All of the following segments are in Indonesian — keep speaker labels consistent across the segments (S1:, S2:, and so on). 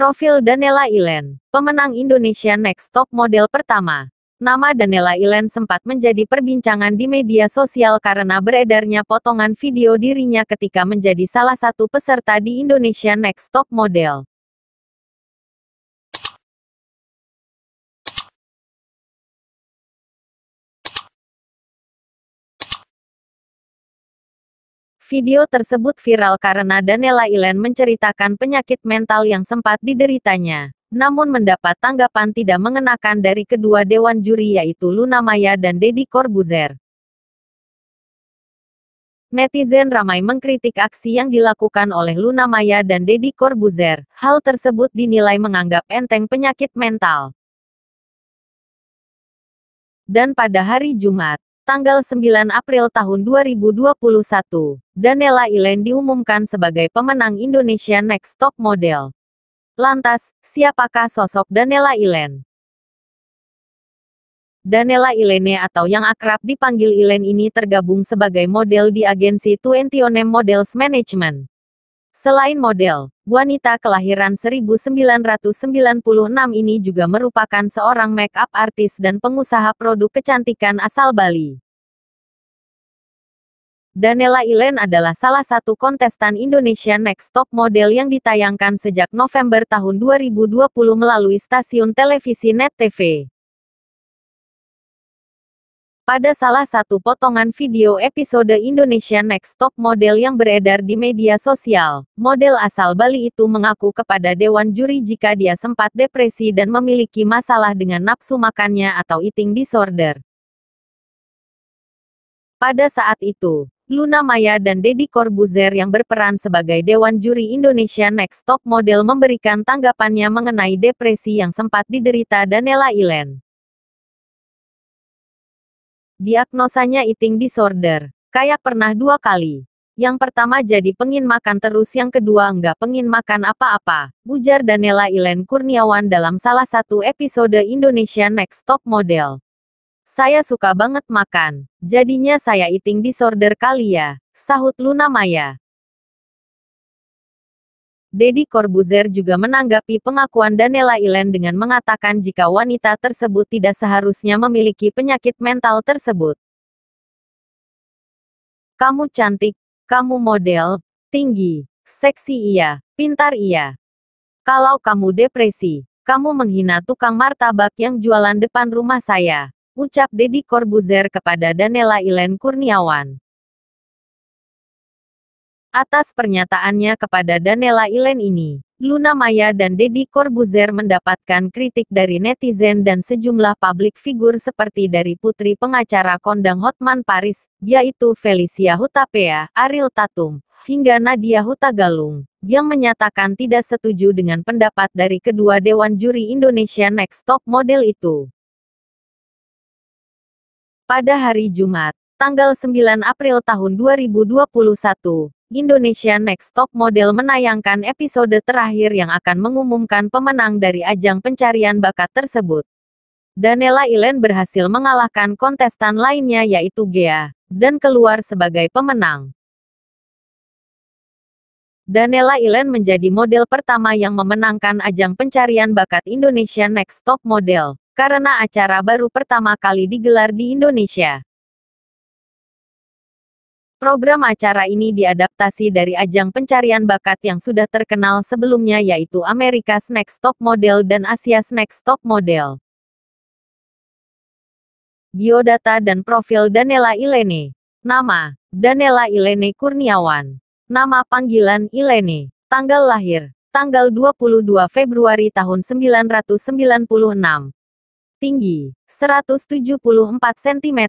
S1: Profil Danela Ilen, pemenang Indonesia Next Top Model pertama. Nama Danela Ilen sempat menjadi perbincangan di media sosial karena beredarnya potongan video dirinya ketika menjadi salah satu peserta di Indonesia Next Top Model. Video tersebut viral karena Daniela Ilen menceritakan penyakit mental yang sempat dideritanya. Namun mendapat tanggapan tidak mengenakan dari kedua dewan juri yaitu Luna Maya dan Deddy Corbuzier. Netizen ramai mengkritik aksi yang dilakukan oleh Luna Maya dan Deddy Corbuzier. Hal tersebut dinilai menganggap enteng penyakit mental. Dan pada hari Jumat, tanggal 9 April tahun 2021, Danella Ilen diumumkan sebagai pemenang Indonesia Next Top Model. Lantas, siapakah sosok Danella Ilen? Danella Ilene atau yang akrab dipanggil Ilen ini tergabung sebagai model di agensi Twentionem Models Management. Selain model, wanita kelahiran 1996 ini juga merupakan seorang make-up artis dan pengusaha produk kecantikan asal Bali. Danela Ilen adalah salah satu kontestan Indonesia Next Top Model yang ditayangkan sejak November tahun 2020 melalui stasiun televisi Net TV. Pada salah satu potongan video episode Indonesia Next Top Model yang beredar di media sosial, model asal Bali itu mengaku kepada Dewan Juri jika dia sempat depresi dan memiliki masalah dengan nafsu makannya atau eating disorder. Pada saat itu, Luna Maya dan Deddy Corbuzier yang berperan sebagai Dewan Juri Indonesia Next Top Model memberikan tanggapannya mengenai depresi yang sempat diderita Danela Ilen. Diagnosanya eating disorder. Kayak pernah dua kali. Yang pertama jadi pengin makan terus yang kedua nggak pengin makan apa-apa. Ujar Daniela Ilen Kurniawan dalam salah satu episode Indonesia Next Top Model. Saya suka banget makan. Jadinya saya eating disorder kali ya. Sahut Luna Maya. Deddy Corbuzier juga menanggapi pengakuan Daniela Ilen dengan mengatakan jika wanita tersebut tidak seharusnya memiliki penyakit mental tersebut. Kamu cantik, kamu model, tinggi, seksi iya, pintar iya. Kalau kamu depresi, kamu menghina tukang martabak yang jualan depan rumah saya, ucap Deddy Corbuzier kepada Daniela Ilen Kurniawan. Atas pernyataannya kepada Daniela Ilen ini, Luna Maya dan Deddy Corbuzier mendapatkan kritik dari netizen dan sejumlah publik figur seperti dari putri pengacara kondang Hotman Paris, yaitu Felicia Hutapea, Ariel Tatum, hingga Nadia Hutagalung, yang menyatakan tidak setuju dengan pendapat dari kedua Dewan Juri Indonesia Next Top Model itu. Pada hari Jumat, tanggal 9 April tahun 2021, Indonesia Next Top Model menayangkan episode terakhir yang akan mengumumkan pemenang dari ajang pencarian bakat tersebut. Danela Ilen berhasil mengalahkan kontestan lainnya yaitu Gea, dan keluar sebagai pemenang. Danela Ilen menjadi model pertama yang memenangkan ajang pencarian bakat Indonesia Next Top Model, karena acara baru pertama kali digelar di Indonesia. Program acara ini diadaptasi dari ajang pencarian bakat yang sudah terkenal sebelumnya yaitu America's Next Top Model dan Asia's Next Top Model. Biodata dan profil Danela Ilene. Nama: Danela Ilene Kurniawan. Nama panggilan Ilene. Tanggal lahir: tanggal 22 Februari tahun 1996. Tinggi: 174 cm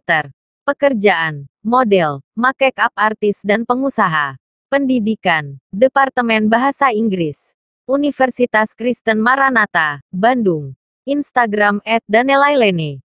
S1: pekerjaan, model, make up artis dan pengusaha, pendidikan, Departemen Bahasa Inggris, Universitas Kristen Maranatha, Bandung, Instagram @danelailene